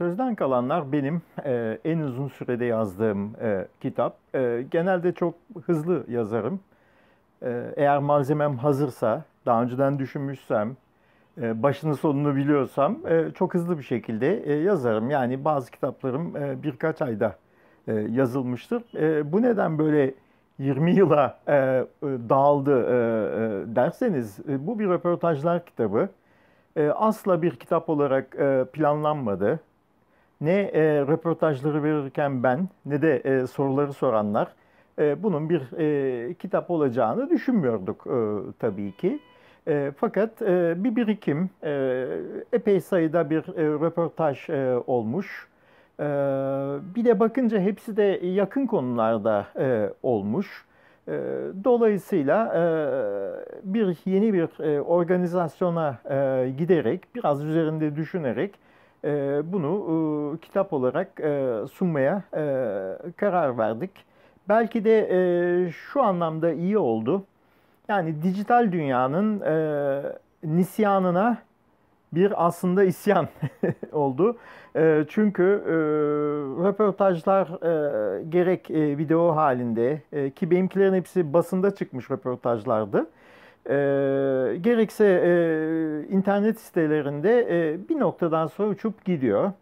Sözden kalanlar benim e, en uzun sürede yazdığım e, kitap. E, genelde çok hızlı yazarım. E, eğer malzemem hazırsa, daha önceden düşünmüşsem, e, başını sonunu biliyorsam e, çok hızlı bir şekilde e, yazarım. Yani bazı kitaplarım e, birkaç ayda e, yazılmıştır. E, bu neden böyle 20 yıla e, e, dağıldı e, e, derseniz, e, bu bir röportajlar kitabı. E, asla bir kitap olarak e, planlanmadı ne e, röportajları verirken ben ne de e, soruları soranlar e, bunun bir e, kitap olacağını düşünmüyorduk e, tabii ki. E, fakat e, bir birikim, e, epey sayıda bir e, röportaj e, olmuş. E, bir de bakınca hepsi de yakın konularda e, olmuş. E, dolayısıyla e, bir yeni bir e, organizasyona e, giderek, biraz üzerinde düşünerek e, bunu e, kitap olarak e, sunmaya e, karar verdik. Belki de e, şu anlamda iyi oldu. Yani dijital dünyanın e, nisyanına bir aslında isyan oldu. E, çünkü e, röportajlar e, gerek e, video halinde e, ki benimkilerin hepsi basında çıkmış röportajlardı e, gerekse e, internet sitelerinde e, bir noktadan sonra uçup gidiyor.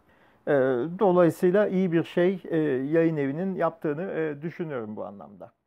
E, dolayısıyla iyi bir şey e, yayın evinin yaptığını e, düşünüyorum bu anlamda.